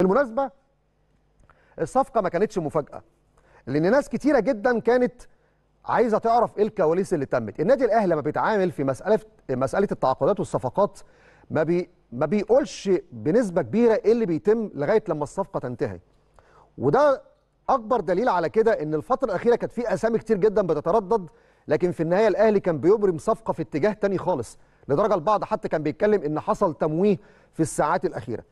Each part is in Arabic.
بالمناسبه الصفقه ما كانتش مفاجاه لان ناس كتيره جدا كانت عايزه تعرف ايه الكواليس اللي تمت النادي الاهلي لما بيتعامل في مساله مساله التعاقدات والصفقات ما بي ما بيقولش بنسبه كبيره ايه اللي بيتم لغايه لما الصفقه تنتهي وده اكبر دليل على كده ان الفتره الاخيره كانت في اسامي كتير جدا بتتردد لكن في النهايه الاهلي كان بيبرم صفقه في اتجاه تاني خالص لدرجه البعض حتى كان بيتكلم ان حصل تمويه في الساعات الاخيره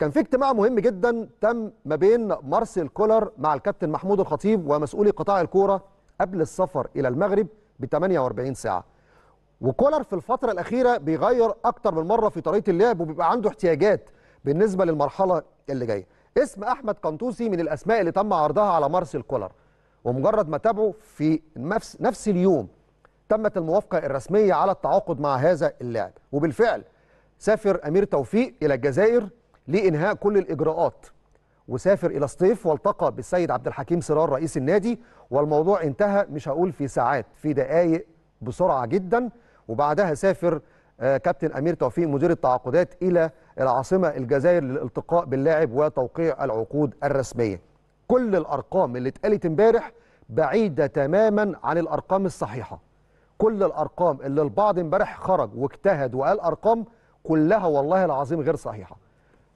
كان في اجتماع مهم جدا تم ما بين مارسيل كولر مع الكابتن محمود الخطيب ومسؤولي قطاع الكوره قبل السفر الى المغرب ب 48 ساعه وكولر في الفتره الاخيره بيغير اكتر من مره في طريقه اللعب وبيبقى عنده احتياجات بالنسبه للمرحله اللي جايه اسم احمد قنطوسي من الاسماء اللي تم عرضها على مارسيل كولر ومجرد ما تابعه في نفس نفس اليوم تمت الموافقه الرسميه على التعاقد مع هذا اللاعب وبالفعل سافر امير توفيق الى الجزائر لإنهاء كل الإجراءات وسافر إلى الصيف والتقى بالسيد عبد الحكيم سرار رئيس النادي والموضوع انتهى مش هقول في ساعات في دقايق بسرعة جدا وبعدها سافر آه، كابتن أمير توفيق مدير التعاقدات إلى العاصمة الجزائر للالتقاء باللاعب وتوقيع العقود الرسمية كل الأرقام اللي اتقالت امبارح بعيدة تماما عن الأرقام الصحيحة كل الأرقام اللي البعض امبارح خرج واجتهد وقال أرقام كلها والله العظيم غير صحيحة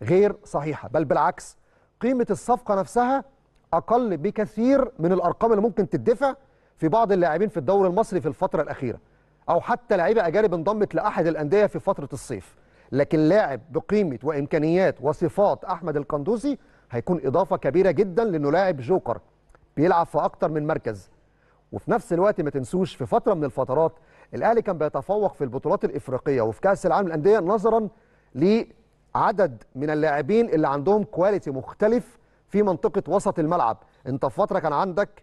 غير صحيحة بل بالعكس قيمة الصفقة نفسها أقل بكثير من الأرقام اللي ممكن تدفع في بعض اللاعبين في الدوري المصري في الفترة الأخيرة أو حتى لعيبة أجانب انضمت لأحد الأندية في فترة الصيف لكن لاعب بقيمة وإمكانيات وصفات أحمد القندوسي هيكون إضافة كبيرة جدا لأنه لاعب جوكر بيلعب في أكتر من مركز وفي نفس الوقت ما تنسوش في فترة من الفترات الأهلي كان بيتفوق في البطولات الإفريقية وفي كأس العالم الأندية نظرا ل عدد من اللاعبين اللي عندهم كواليتي مختلف في منطقه وسط الملعب انت في فتره كان عندك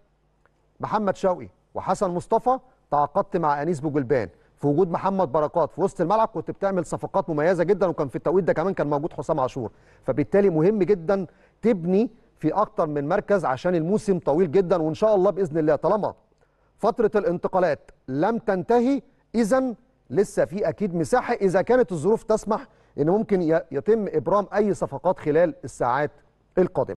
محمد شوقي وحسن مصطفى تعاقدت مع انيس بوجلبان في وجود محمد بركات في وسط الملعب كنت بتعمل صفقات مميزه جدا وكان في التوقيت ده كمان كان موجود حسام عاشور فبالتالي مهم جدا تبني في اكتر من مركز عشان الموسم طويل جدا وان شاء الله باذن الله طالما فتره الانتقالات لم تنتهي اذا لسه في اكيد مساحه اذا كانت الظروف تسمح ان ممكن يتم ابرام اي صفقات خلال الساعات القادمه